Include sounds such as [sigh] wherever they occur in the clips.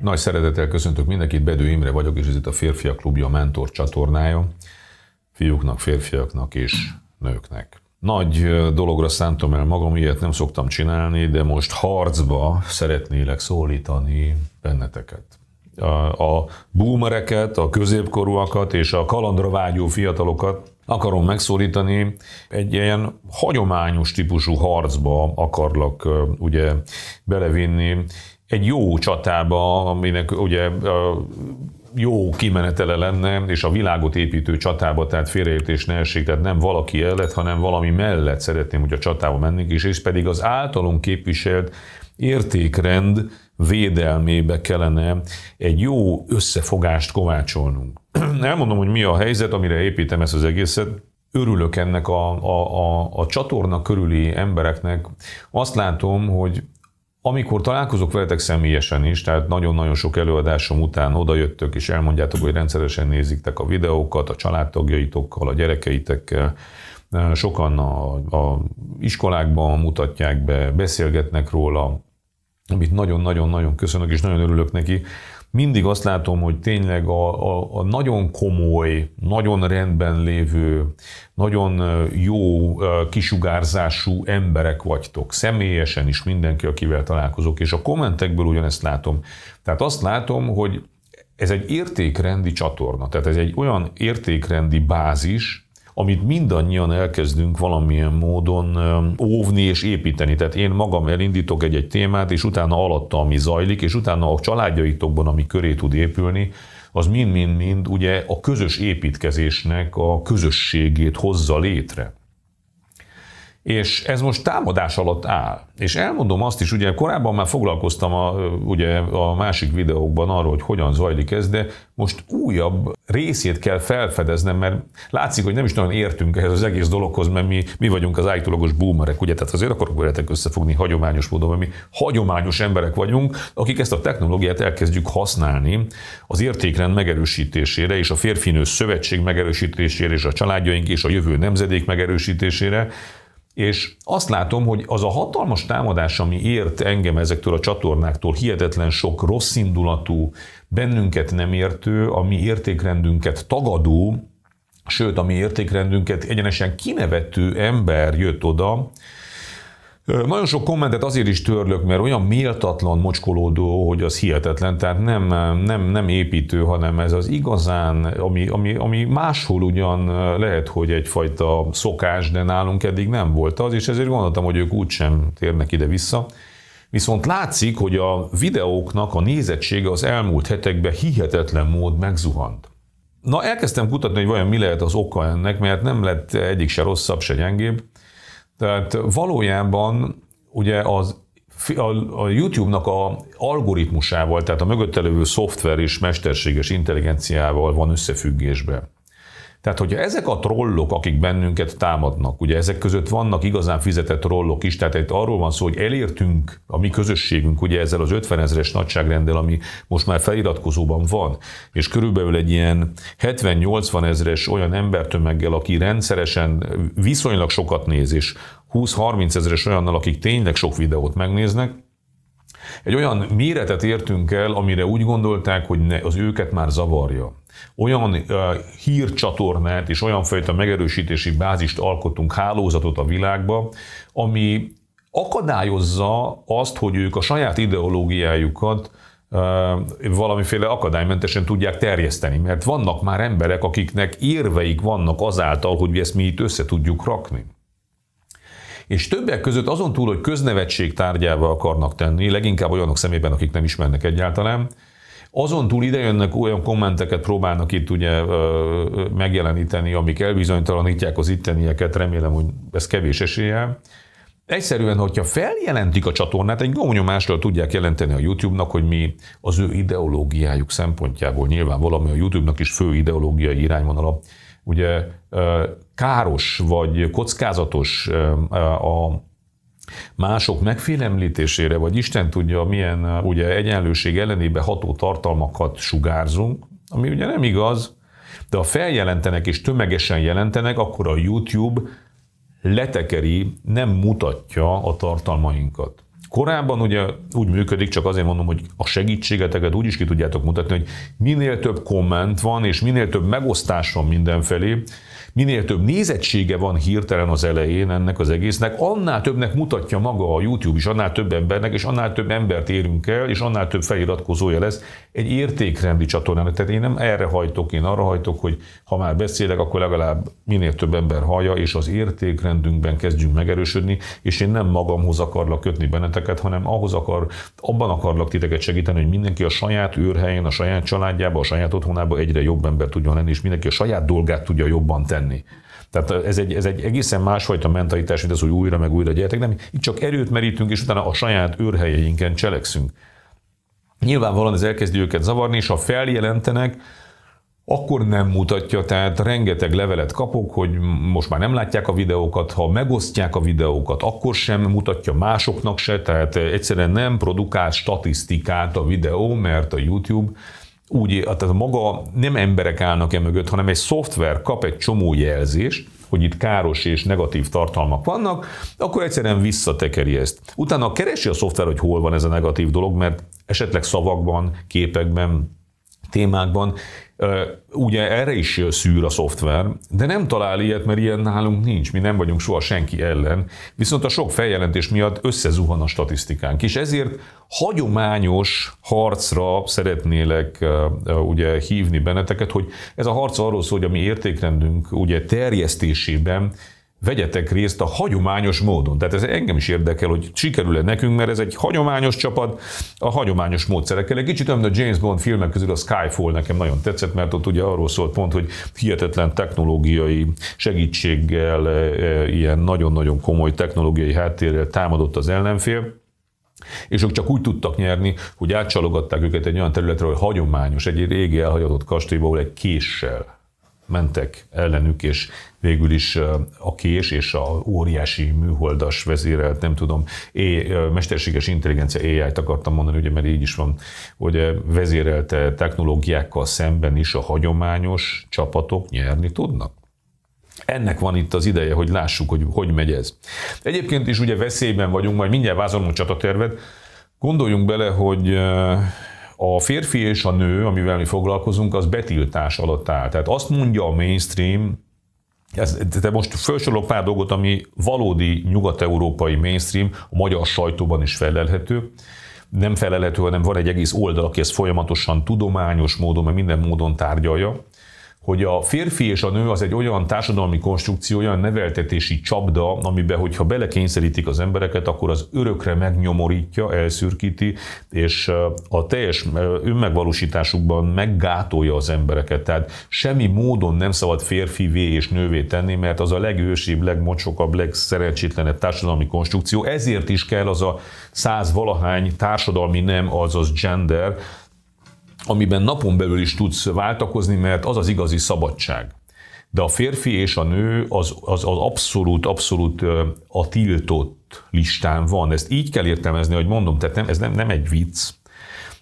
Nagy szeretettel köszöntök mindenkit, Bedő Imre vagyok, és ez itt a Férfiak Klubja Mentor csatornája. Fiúknak, férfiaknak és nőknek. Nagy dologra szántam el magam, ilyet nem szoktam csinálni, de most harcba szeretnélek szólítani benneteket. A, a boomereket, a középkorúakat és a kalandra vágyó fiatalokat akarom megszólítani, egy ilyen hagyományos típusú harcba akarlak ugye belevinni, egy jó csatába, aminek ugye a jó kimenetele lenne, és a világot építő csatába, tehát félreértés ne essék, tehát nem valaki ellett, hanem valami mellett szeretném, hogy a csatába mennénk, és ez pedig az általunk képviselt értékrend védelmébe kellene egy jó összefogást kovácsolnunk. [clears throat] Elmondom, hogy mi a helyzet, amire építem ezt az egészet. Örülök ennek a, a, a, a csatorna körüli embereknek. Azt látom, hogy amikor találkozok veletek személyesen is, tehát nagyon-nagyon sok előadásom után odajöttök és elmondjátok, hogy rendszeresen nézitek a videókat, a családtagjaitokkal, a gyerekeitekkel, sokan a, a iskolákban mutatják be, beszélgetnek róla, amit nagyon-nagyon-nagyon köszönök, és nagyon örülök neki, mindig azt látom, hogy tényleg a, a, a nagyon komoly, nagyon rendben lévő, nagyon jó kisugárzású emberek vagytok, személyesen is mindenki, akivel találkozok, és a kommentekből ugyanezt látom. Tehát azt látom, hogy ez egy értékrendi csatorna, tehát ez egy olyan értékrendi bázis, amit mindannyian elkezdünk valamilyen módon óvni és építeni. Tehát én magam elindítok egy-egy témát, és utána alatta, ami zajlik, és utána a családjaitokban, ami köré tud épülni, az mind-mind-mind ugye a közös építkezésnek a közösségét hozza létre és ez most támadás alatt áll. És elmondom azt is, ugye korábban már foglalkoztam a, ugye a másik videókban arról, hogy hogyan zajlik ez, de most újabb részét kell felfedeznem, mert látszik, hogy nem is nagyon értünk ehhez az egész dologhoz, mert mi, mi vagyunk az állítólagos boomerek, ugye, tehát azért akarok veletek összefogni hagyományos módon, mert mi hagyományos emberek vagyunk, akik ezt a technológiát elkezdjük használni az értékrend megerősítésére, és a férfinő szövetség megerősítésére, és a családjaink, és a jövő nemzedék megerősítésére, és azt látom, hogy az a hatalmas támadás, ami ért engem ezektől a csatornáktól, hihetetlen sok rosszindulatú, bennünket nem értő, a mi értékrendünket tagadó, sőt, a mi értékrendünket egyenesen kinevető ember jött oda, nagyon sok kommentet azért is törlök, mert olyan méltatlan mocskolódó, hogy az hihetetlen, tehát nem, nem, nem építő, hanem ez az igazán, ami, ami, ami máshol ugyan lehet, hogy egyfajta szokás, de nálunk eddig nem volt az, és ezért gondoltam, hogy ők úgysem térnek ide-vissza. Viszont látszik, hogy a videóknak a nézettsége az elmúlt hetekben hihetetlen mód megzuhant. Na, elkezdtem kutatni, hogy vajon mi lehet az oka ennek, mert nem lett egyik se rosszabb, se gyengébb. Tehát valójában ugye az a, YouTube-nak a algoritmusával, tehát a mögötte lévő szoftver és mesterséges intelligenciával van összefüggésben. Tehát, hogyha ezek a trollok, akik bennünket támadnak, ugye ezek között vannak igazán fizetett trollok is, tehát itt arról van szó, hogy elértünk a mi közösségünk, ugye ezzel az 50 ezeres nagyságrendel, ami most már feliratkozóban van, és körülbelül egy ilyen 70-80 ezeres olyan embertömeggel, aki rendszeresen viszonylag sokat néz, és 20-30 ezeres olyannal, akik tényleg sok videót megnéznek, egy olyan méretet értünk el, amire úgy gondolták, hogy ne, az őket már zavarja olyan uh, hírcsatornát és olyan fajta megerősítési bázist alkotunk, hálózatot a világba, ami akadályozza azt, hogy ők a saját ideológiájukat uh, valamiféle akadálymentesen tudják terjeszteni, mert vannak már emberek, akiknek érveik vannak azáltal, hogy ezt mi itt össze tudjuk rakni és többek között azon túl, hogy köznevetség tárgyával akarnak tenni, leginkább olyanok szemében, akik nem ismernek egyáltalán, azon túl idejönnek olyan kommenteket próbálnak itt ugye megjeleníteni, amik elbizonytalanítják az ittenieket, remélem, hogy ez kevés esélye. Egyszerűen, hogyha feljelentik a csatornát, egy gomnyomásról tudják jelenteni a YouTube-nak, hogy mi az ő ideológiájuk szempontjából nyilván valami a YouTube-nak is fő ideológiai irányvonala, ugye káros vagy kockázatos a mások megfélemlítésére, vagy Isten tudja, milyen uh, ugye egyenlőség ellenébe ható tartalmakat sugárzunk, ami ugye nem igaz, de ha feljelentenek és tömegesen jelentenek, akkor a YouTube letekeri, nem mutatja a tartalmainkat. Korábban ugye úgy működik, csak azért mondom, hogy a segítségeteket úgy is ki tudjátok mutatni, hogy minél több komment van, és minél több megosztás van mindenfelé, minél több nézettsége van hirtelen az elején ennek az egésznek, annál többnek mutatja maga a YouTube is, annál több embernek, és annál több embert érünk el, és annál több feliratkozója lesz egy értékrendi csatornának. Tehát én nem erre hajtok, én arra hajtok, hogy ha már beszélek, akkor legalább minél több ember hallja, és az értékrendünkben kezdjünk megerősödni, és én nem magamhoz akarlak kötni benneteket, hanem ahhoz akar, abban akarlak titeket segíteni, hogy mindenki a saját őrhelyén, a saját családjába, a saját otthonába egyre jobb ember tudjon lenni, és mindenki a saját dolgát tudja jobban tenni tenni. Tehát ez egy, ez egy egészen másfajta mentalitás, mint az, hogy újra meg újra gyertek. Nem, itt csak erőt merítünk, és utána a saját őrhelyeinken cselekszünk. Nyilvánvalóan ez elkezdi őket zavarni, és ha feljelentenek, akkor nem mutatja, tehát rengeteg levelet kapok, hogy most már nem látják a videókat, ha megosztják a videókat, akkor sem mutatja másoknak se, tehát egyszerűen nem produkál statisztikát a videó, mert a YouTube úgy, tehát maga nem emberek állnak e mögött, hanem egy szoftver kap egy csomó jelzést, hogy itt káros és negatív tartalmak vannak, akkor egyszerűen visszatekeri ezt. Utána keresi a szoftver, hogy hol van ez a negatív dolog, mert esetleg szavakban, képekben, témákban. Ugye erre is szűr a szoftver, de nem talál ilyet, mert ilyen nálunk nincs, mi nem vagyunk soha senki ellen, viszont a sok feljelentés miatt összezuhan a statisztikánk, és ezért hagyományos harcra szeretnélek ugye hívni benneteket, hogy ez a harc arról szól, hogy a mi értékrendünk ugye terjesztésében vegyetek részt a hagyományos módon. Tehát ez engem is érdekel, hogy sikerül-e nekünk, mert ez egy hagyományos csapat, a hagyományos módszerekkel. Egy kicsit olyan, a James Bond filmek közül a Skyfall nekem nagyon tetszett, mert ott ugye arról szólt pont, hogy hihetetlen technológiai segítséggel, e, e, ilyen nagyon-nagyon komoly technológiai háttérrel támadott az ellenfél, és ők csak úgy tudtak nyerni, hogy átcsalogatták őket egy olyan területre, hogy hagyományos, egy régi elhagyatott kastélyból egy késsel mentek ellenük, és végül is a kés és a óriási műholdas vezérelt, nem tudom, é, mesterséges intelligencia AI-t akartam mondani, ugye, mert így is van, hogy vezérelte technológiákkal szemben is a hagyományos csapatok nyerni tudnak. Ennek van itt az ideje, hogy lássuk, hogy hogy megy ez. Egyébként is ugye veszélyben vagyunk, majd mindjárt vázolunk csatatervet. Gondoljunk bele, hogy a férfi és a nő, amivel mi foglalkozunk, az betiltás alatt áll. Tehát azt mondja a mainstream, ez, de most felsorolok pár dolgot, ami valódi nyugat-európai mainstream, a magyar sajtóban is felelhető. Nem felelhető, hanem van egy egész oldal, aki ezt folyamatosan tudományos módon, mert minden módon tárgyalja hogy a férfi és a nő az egy olyan társadalmi konstrukció, olyan neveltetési csapda, amiben, hogyha belekényszerítik az embereket, akkor az örökre megnyomorítja, elszürkíti, és a teljes önmegvalósításukban meggátolja az embereket. Tehát semmi módon nem szabad férfivé és nővé tenni, mert az a legősibb, legmocsokabb, legszerencsétlenebb társadalmi konstrukció. Ezért is kell az a száz valahány társadalmi nem, azaz gender, amiben napon belül is tudsz váltakozni, mert az az igazi szabadság. De a férfi és a nő az, az, az abszolút, abszolút a tiltott listán van. Ezt így kell értelmezni, hogy mondom, tehát nem, ez nem, nem egy vicc,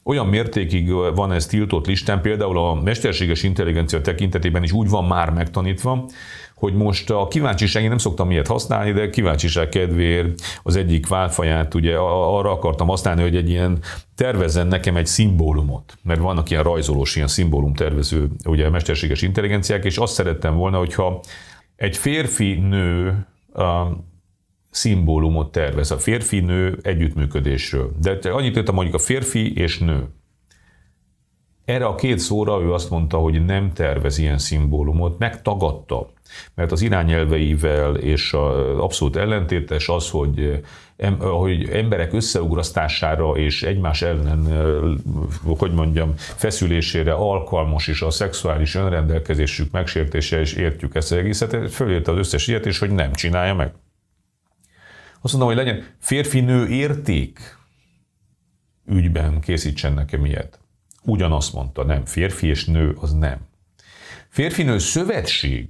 olyan mértékig van ez tiltott listán, például a mesterséges intelligencia tekintetében is úgy van már megtanítva, hogy most a kíváncsiság, én nem szoktam ilyet használni, de kíváncsiság kedvéért az egyik válfaját ugye arra akartam használni, hogy egy ilyen tervezzen nekem egy szimbólumot, mert vannak ilyen rajzolós, ilyen tervező, ugye mesterséges intelligenciák, és azt szerettem volna, hogyha egy férfi nő szimbólumot tervez a férfi-nő együttműködésről. De annyit értem, mondjuk a férfi és nő. Erre a két szóra ő azt mondta, hogy nem tervez ilyen szimbólumot, megtagadta. Mert az irányelveivel és a abszolút ellentétes az, hogy, em, hogy emberek összeugrasztására és egymás ellen, hogy mondjam, feszülésére alkalmas és a szexuális önrendelkezésük megsértése, és értjük ezt az egészet, fölírta az összes ilyet, és hogy nem csinálja meg. Azt mondom, hogy legyen férfi-nő érték ügyben készítsen nekem ilyet. Ugyanazt mondta, nem, férfi és nő az nem. Férfinő szövetség,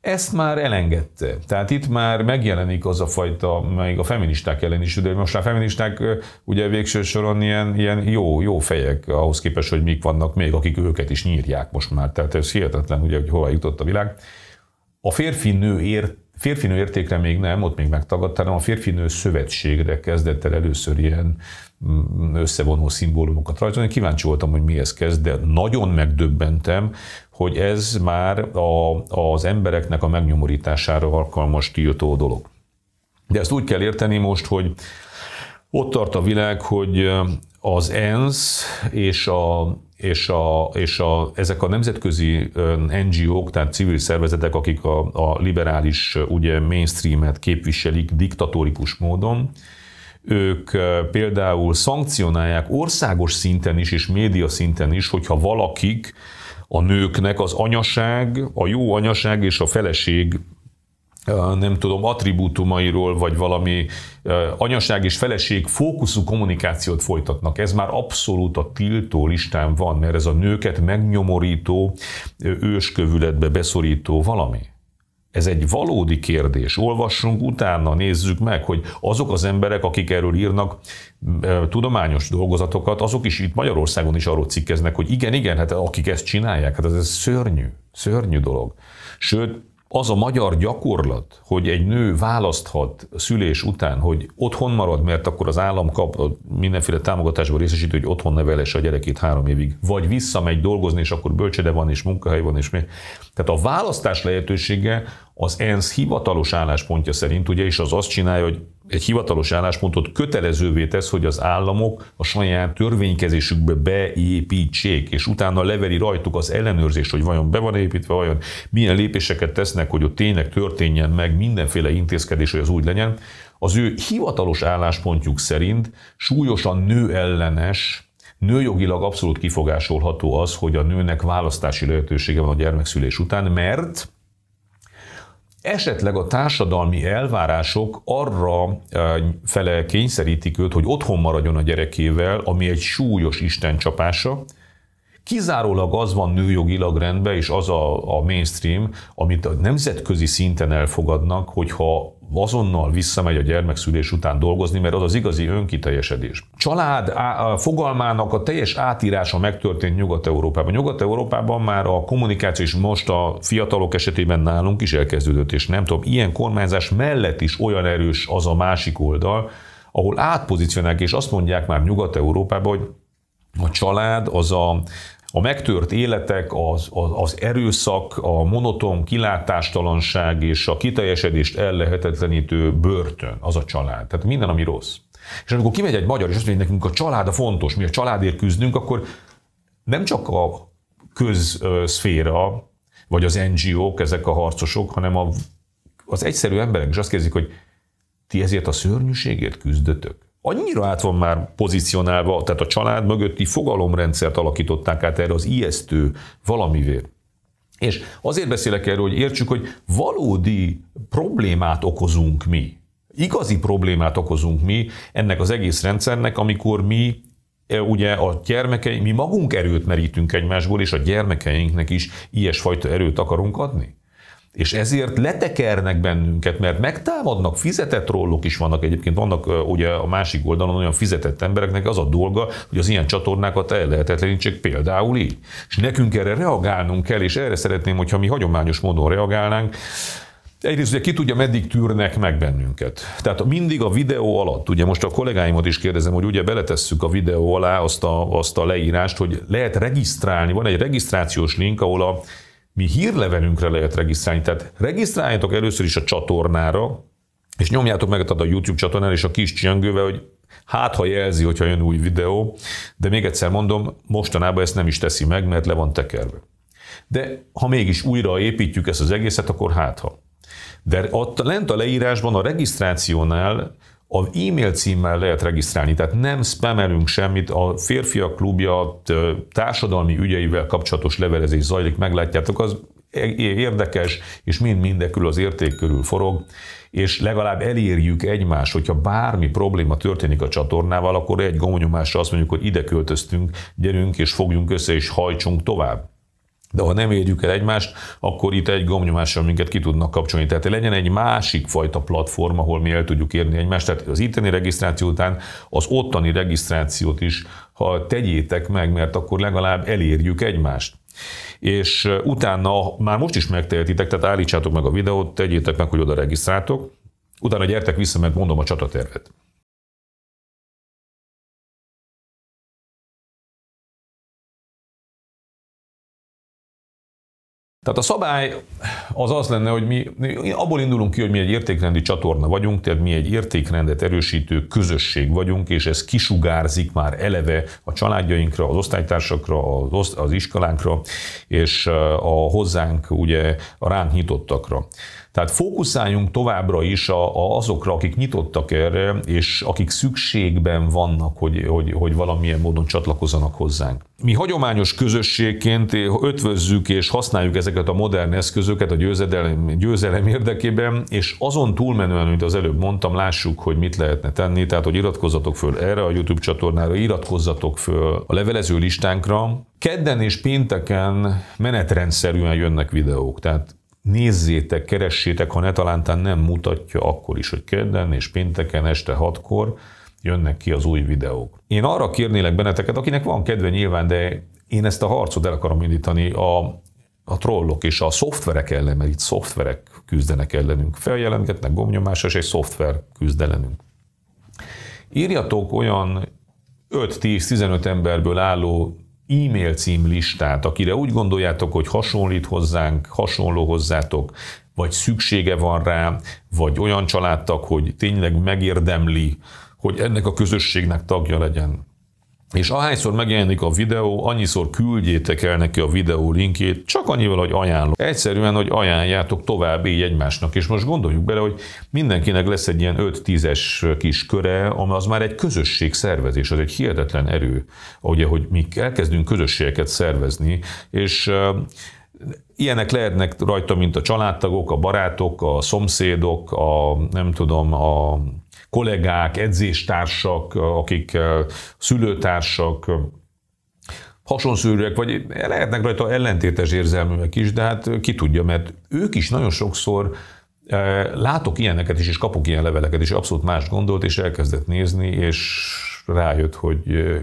ezt már elengedte. Tehát itt már megjelenik az a fajta, még a feministák ellen is, de most már feministák ugye végső soron ilyen, ilyen jó, jó fejek ahhoz képest, hogy mik vannak még, akik őket is nyírják most már. Tehát ez hihetetlen, ugye, hogy hova jutott a világ. A férfi-nő ért férfinő értékre még nem, ott még megtagadta, hanem a férfinő szövetségre kezdett el először ilyen mm, összevonó szimbólumokat rajzolni. Kíváncsi voltam, hogy ez kezd, de nagyon megdöbbentem, hogy ez már a, az embereknek a megnyomorítására alkalmas tiltó dolog. De ezt úgy kell érteni most, hogy ott tart a világ, hogy az ENSZ és a és, a, és a, ezek a nemzetközi NGO-k, tehát civil szervezetek, akik a, a liberális ugye mainstreamet képviselik diktatórikus módon, ők például szankcionálják országos szinten is és média szinten is, hogyha valakik a nőknek az anyaság, a jó anyaság és a feleség nem tudom, attribútumairól, vagy valami anyaság és feleség fókuszú kommunikációt folytatnak. Ez már abszolút a tiltó listán van, mert ez a nőket megnyomorító, őskövületbe beszorító valami. Ez egy valódi kérdés. Olvassunk utána, nézzük meg, hogy azok az emberek, akik erről írnak tudományos dolgozatokat, azok is itt Magyarországon is arról cikkeznek, hogy igen, igen, hát akik ezt csinálják, hát ez, ez szörnyű, szörnyű dolog. Sőt, az a magyar gyakorlat, hogy egy nő választhat szülés után, hogy otthon marad, mert akkor az állam kap mindenféle támogatásból részesítő, hogy otthon nevelesse a gyerekét három évig, vagy visszamegy dolgozni, és akkor bölcsede van, és munkahely van, és mi. Tehát a választás lehetősége az ENSZ hivatalos álláspontja szerint, ugye, és az azt csinálja, hogy egy hivatalos álláspontot kötelezővé tesz, hogy az államok a saját törvénykezésükbe beépítsék, és utána leveri rajtuk az ellenőrzést, hogy vajon be van építve, vajon milyen lépéseket tesznek, hogy ott tényleg történjen meg mindenféle intézkedés, hogy az úgy legyen. Az ő hivatalos álláspontjuk szerint súlyosan ellenes, nőjogilag abszolút kifogásolható az, hogy a nőnek választási lehetősége van a gyermekszülés után, mert Esetleg a társadalmi elvárások arra fele kényszerítik őt, hogy otthon maradjon a gyerekével, ami egy súlyos csapása. Kizárólag az van nőjogilag rendben, és az a, a mainstream, amit a nemzetközi szinten elfogadnak, hogyha azonnal visszamegy a gyermekszülés után dolgozni, mert az az igazi önkiteljesedés. Család fogalmának a teljes átírása megtörtént Nyugat-Európában. Nyugat-Európában már a kommunikáció is most a fiatalok esetében nálunk is elkezdődött, és nem tudom, ilyen kormányzás mellett is olyan erős az a másik oldal, ahol átpozícionálják, és azt mondják már Nyugat-Európában, hogy a család az a a megtört életek, az, az, az erőszak, a monoton kilátástalanság és a kiteljesedést ellehetetlenítő börtön, az a család. Tehát minden, ami rossz. És amikor kimegy egy magyar, és azt mondja, hogy nekünk a család a fontos, mi a családért küzdünk, akkor nem csak a közszféra, vagy az NGO-k, ezek a harcosok, hanem a, az egyszerű emberek is azt kérdezik, hogy ti ezért a szörnyűségért küzdötök? annyira át van már pozícionálva, tehát a család mögötti fogalomrendszert alakították át erre az ijesztő valamivé. És azért beszélek erről, hogy értsük, hogy valódi problémát okozunk mi. Igazi problémát okozunk mi ennek az egész rendszernek, amikor mi e, ugye a gyermekeink, mi magunk erőt merítünk egymásból, és a gyermekeinknek is ilyesfajta erőt akarunk adni? És ezért letekernek bennünket, mert megtámadnak, fizetett rólok is vannak egyébként, vannak ugye a másik oldalon olyan fizetett embereknek az a dolga, hogy az ilyen csatornákat ellehetetlenítsék például így. És nekünk erre reagálnunk kell, és erre szeretném, hogyha mi hagyományos módon reagálnánk, Egyrészt ugye ki tudja, meddig tűrnek meg bennünket. Tehát mindig a videó alatt, ugye most a kollégáimat is kérdezem, hogy ugye beletesszük a videó alá azt a, azt a leírást, hogy lehet regisztrálni, van egy regisztrációs link, ahol a mi hírlevelünkre lehet regisztrálni. Tehát regisztráljatok először is a csatornára, és nyomjátok meg a YouTube csatornára és a kis csengővel, hogy hát ha jelzi, hogyha jön új videó, de még egyszer mondom, mostanában ezt nem is teszi meg, mert le van tekerve. De ha mégis újra építjük ezt az egészet, akkor hát ha. De ott lent a leírásban a regisztrációnál a e-mail címmel lehet regisztrálni, tehát nem spamelünk semmit, a férfiak klubja társadalmi ügyeivel kapcsolatos levelezés zajlik, meglátjátok, az érdekes, és mind mindekül az érték körül forog, és legalább elérjük egymást, hogyha bármi probléma történik a csatornával, akkor egy gomonyomásra azt mondjuk, hogy ide költöztünk, gyerünk és fogjunk össze, és hajtsunk tovább de ha nem érjük el egymást, akkor itt egy gomnyomással minket ki tudnak kapcsolni. Tehát legyen egy másik fajta platform, ahol mi el tudjuk érni egymást. Tehát az itteni regisztráció után az ottani regisztrációt is, ha tegyétek meg, mert akkor legalább elérjük egymást és utána már most is megtehetitek, tehát állítsátok meg a videót, tegyétek meg, hogy oda regisztráltok, utána gyertek vissza, mert mondom a csatatervet. Tehát a szabály az az lenne, hogy mi abból indulunk ki, hogy mi egy értékrendi csatorna vagyunk, tehát mi egy értékrendet erősítő közösség vagyunk, és ez kisugárzik már eleve a családjainkra, az osztálytársakra, az, az iskolánkra, és a hozzánk ugye a ránk nyitottakra. Tehát fókuszáljunk továbbra is a, a, azokra, akik nyitottak erre, és akik szükségben vannak, hogy, hogy, hogy valamilyen módon csatlakozzanak hozzánk. Mi hagyományos közösségként ötvözzük és használjuk ezeket a modern eszközöket a győzedelem, győzelem érdekében, és azon túlmenően, mint az előbb mondtam, lássuk, hogy mit lehetne tenni, tehát hogy iratkozzatok föl erre a YouTube csatornára, iratkozzatok föl a levelező listánkra. Kedden és pénteken menetrendszerűen jönnek videók, tehát nézzétek, keressétek, ha netalántán nem mutatja, akkor is, hogy kedden és pénteken este hatkor jönnek ki az új videók. Én arra kérnélek benneteket, akinek van kedve nyilván, de én ezt a harcot el akarom indítani a, a trollok és a szoftverek ellen, mert itt szoftverek küzdenek ellenünk. Feljelentgetnek gomnyomásra, és szoftver küzd ellenünk. Írjatok olyan 5-10-15 emberből álló e-mail cím listát, akire úgy gondoljátok, hogy hasonlít hozzánk, hasonló hozzátok, vagy szüksége van rá, vagy olyan családtag, hogy tényleg megérdemli, hogy ennek a közösségnek tagja legyen és ahányszor megjelenik a videó, annyiszor küldjétek el neki a videó linkjét, csak annyival, hogy ajánlom. Egyszerűen, hogy ajánljátok tovább így egymásnak. És most gondoljuk bele, hogy mindenkinek lesz egy ilyen 5-10-es kis köre, ami az már egy közösség szervezés, az egy hihetetlen erő, ugye, hogy mi elkezdünk közösségeket szervezni, és ilyenek lehetnek rajta, mint a családtagok, a barátok, a szomszédok, a nem tudom, a kollégák, edzéstársak, akik eh, szülőtársak, hasonszűrűek, vagy lehetnek rajta ellentétes érzelműek is, de hát ki tudja, mert ők is nagyon sokszor eh, látok ilyeneket is, és kapok ilyen leveleket is, abszolút más gondolt, és elkezdett nézni, és rájött, hogy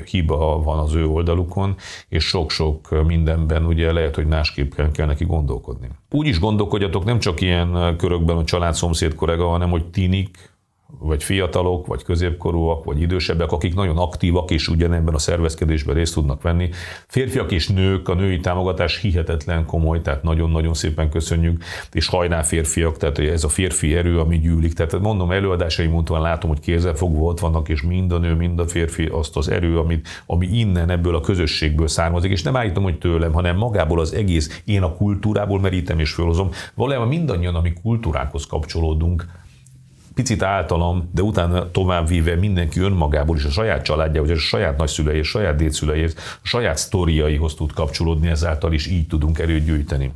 hiba van az ő oldalukon, és sok-sok mindenben ugye lehet, hogy másképp kell, kell neki gondolkodni. Úgy is gondolkodjatok nem csak ilyen körökben, hogy család, szomszéd, korega, hanem hogy tinik, vagy fiatalok, vagy középkorúak, vagy idősebbek, akik nagyon aktívak és ugyanebben a szervezkedésben részt tudnak venni. Férfiak és nők, a női támogatás hihetetlen komoly, tehát nagyon-nagyon szépen köszönjük, és hajnál férfiak, tehát ez a férfi erő, ami gyűlik. Tehát mondom, előadásaim után látom, hogy kézzel fogva ott vannak, és mind a nő, mind a férfi azt az erő, amit, ami innen, ebből a közösségből származik, és nem állítom, hogy tőlem, hanem magából az egész, én a kultúrából merítem és fölhozom. Valójában mindannyian, ami kultúrákhoz kapcsolódunk, picit általam, de utána továbbvíve mindenki önmagából is a saját családja, vagy a saját nagyszülei, a saját dédszülei, a saját sztoriaihoz tud kapcsolódni, ezáltal is így tudunk erőt gyűjteni.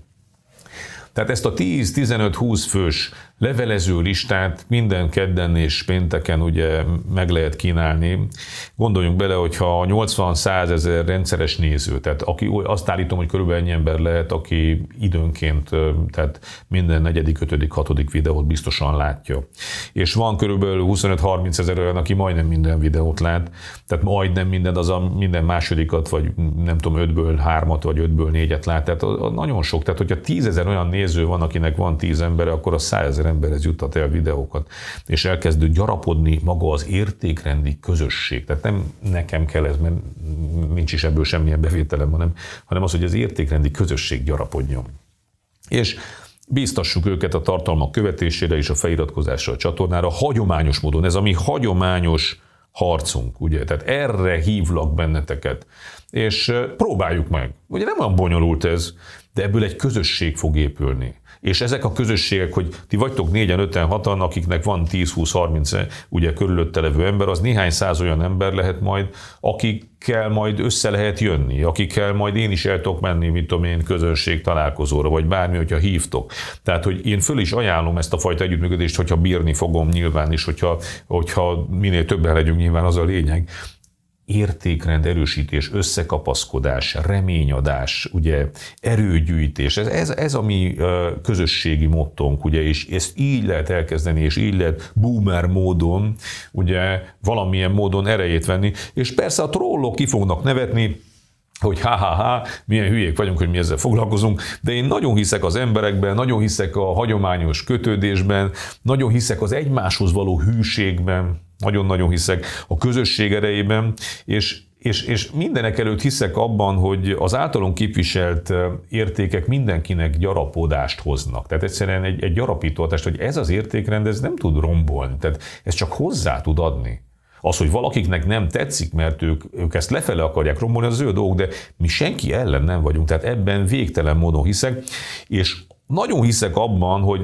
Tehát ezt a 10-15-20 fős levelező listát minden kedden és pénteken ugye meg lehet kínálni. Gondoljunk bele, hogyha 80-100 ezer rendszeres néző, tehát aki, azt állítom, hogy körülbelül ennyi ember lehet, aki időnként, tehát minden negyedik, ötödik, hatodik videót biztosan látja. És van körülbelül 25-30 ezer olyan, aki majdnem minden videót lát, tehát majdnem minden, az a minden másodikat, vagy nem tudom, ötből hármat, vagy ötből négyet lát, tehát nagyon sok. Tehát, hogyha tízezer olyan néző van, akinek van tíz embere, akkor a százezer emberhez juttat el videókat, és elkezdő gyarapodni maga az értékrendi közösség. Tehát nem nekem kell ez, mert nincs is ebből semmilyen bevételem, hanem, hanem az, hogy az értékrendi közösség gyarapodjon. És Bíztassuk őket a tartalmak követésére és a feliratkozásra a csatornára hagyományos módon. Ez a mi hagyományos harcunk, ugye? Tehát erre hívlak benneteket és próbáljuk meg. Ugye nem olyan bonyolult ez, de ebből egy közösség fog épülni. És ezek a közösségek, hogy ti vagytok négyen, öten, hatan, akiknek van 10-20-30 eh, ugye körülötte levő ember, az néhány száz olyan ember lehet majd, akikkel majd össze lehet jönni, akikkel majd én is el tudok menni, mit tudom én, közösség találkozóra, vagy bármi, hogyha hívtok. Tehát, hogy én föl is ajánlom ezt a fajta együttműködést, hogyha bírni fogom nyilván, és hogyha, hogyha minél többen legyünk, nyilván az a lényeg értékrend erősítés, összekapaszkodás, reményadás, ugye erőgyűjtés, ez, ez, ez a mi közösségi mottónk, ugye, és ezt így lehet elkezdeni, és így lehet boomer módon, ugye valamilyen módon erejét venni, és persze a trollok ki fognak nevetni, hogy ha-ha-ha, milyen hülyék vagyunk, hogy mi ezzel foglalkozunk, de én nagyon hiszek az emberekben, nagyon hiszek a hagyományos kötődésben, nagyon hiszek az egymáshoz való hűségben, nagyon-nagyon hiszek a közösség erejében, és, és, és mindenek előtt hiszek abban, hogy az általunk képviselt értékek mindenkinek gyarapodást hoznak. Tehát egyszerűen egy, egy gyarapítóatást, hogy ez az értékrend, ez nem tud rombolni, tehát ez csak hozzá tud adni. Az, hogy valakiknek nem tetszik, mert ők, ők ezt lefele akarják rombolni, az ő dolgok, de mi senki ellen nem vagyunk, tehát ebben végtelen módon hiszek, és nagyon hiszek abban, hogy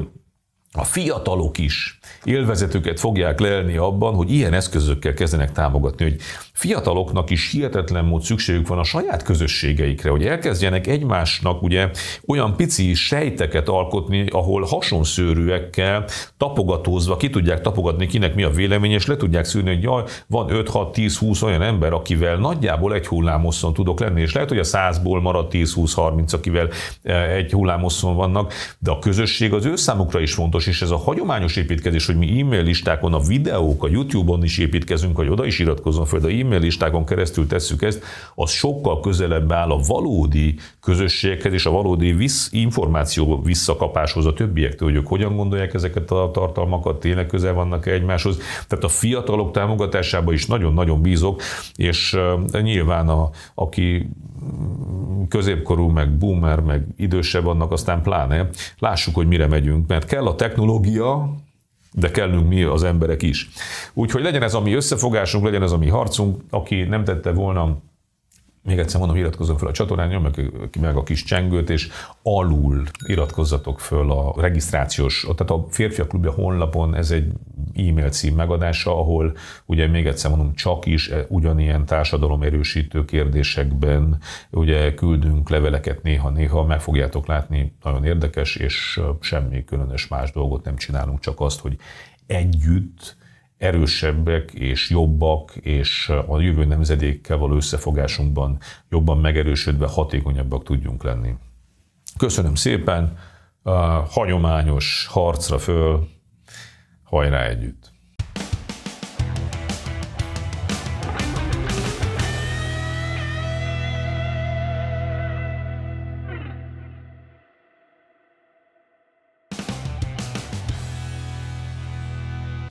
a fiatalok is élvezetüket fogják lelni abban, hogy ilyen eszközökkel kezdenek támogatni, hogy fiataloknak is hihetetlen mód szükségük van a saját közösségeikre, hogy elkezdjenek egymásnak ugye olyan pici sejteket alkotni, ahol hasonszőrűekkel tapogatózva ki tudják tapogatni, kinek mi a véleménye, és le tudják szűrni, hogy jaj, van 5-6-10-20 olyan ember, akivel nagyjából egy hullámoszon tudok lenni, és lehet, hogy a százból marad 10-20-30, akivel eh, egy hullámoszon vannak, de a közösség az ő számukra is fontos, fontos, és ez a hagyományos építkezés, hogy mi e-mail listákon, a videók, a YouTube-on is építkezünk, hogy oda is iratkozom fel, de e-mail listákon keresztül tesszük ezt, az sokkal közelebb áll a valódi közösséghez és a valódi visz, információ visszakapáshoz a többiektől, hogy ők hogyan gondolják ezeket a tartalmakat, tényleg közel vannak -e egymáshoz. Tehát a fiatalok támogatásába is nagyon-nagyon bízok, és nyilván a, aki középkorú, meg boomer, meg idősebb vannak, aztán pláne. Lássuk, hogy mire megyünk, mert kell a technológia, de kellünk mi az emberek is. Úgyhogy legyen ez a mi összefogásunk, legyen ez a mi harcunk, aki nem tette volna még egyszer mondom, iratkozzon fel a csatornán, nyomják meg a kis csengőt, és alul iratkozzatok föl a regisztrációs, tehát a Férfiak Klubja honlapon ez egy e-mail cím megadása, ahol ugye még egyszer mondom, csak is e, ugyanilyen erősítő kérdésekben ugye küldünk leveleket néha-néha, meg fogjátok látni, nagyon érdekes, és semmi különös más dolgot nem csinálunk, csak azt, hogy együtt erősebbek és jobbak, és a jövő nemzedékkel való összefogásunkban jobban megerősödve hatékonyabbak tudjunk lenni. Köszönöm szépen, a hagyományos harcra föl, hajrá együtt!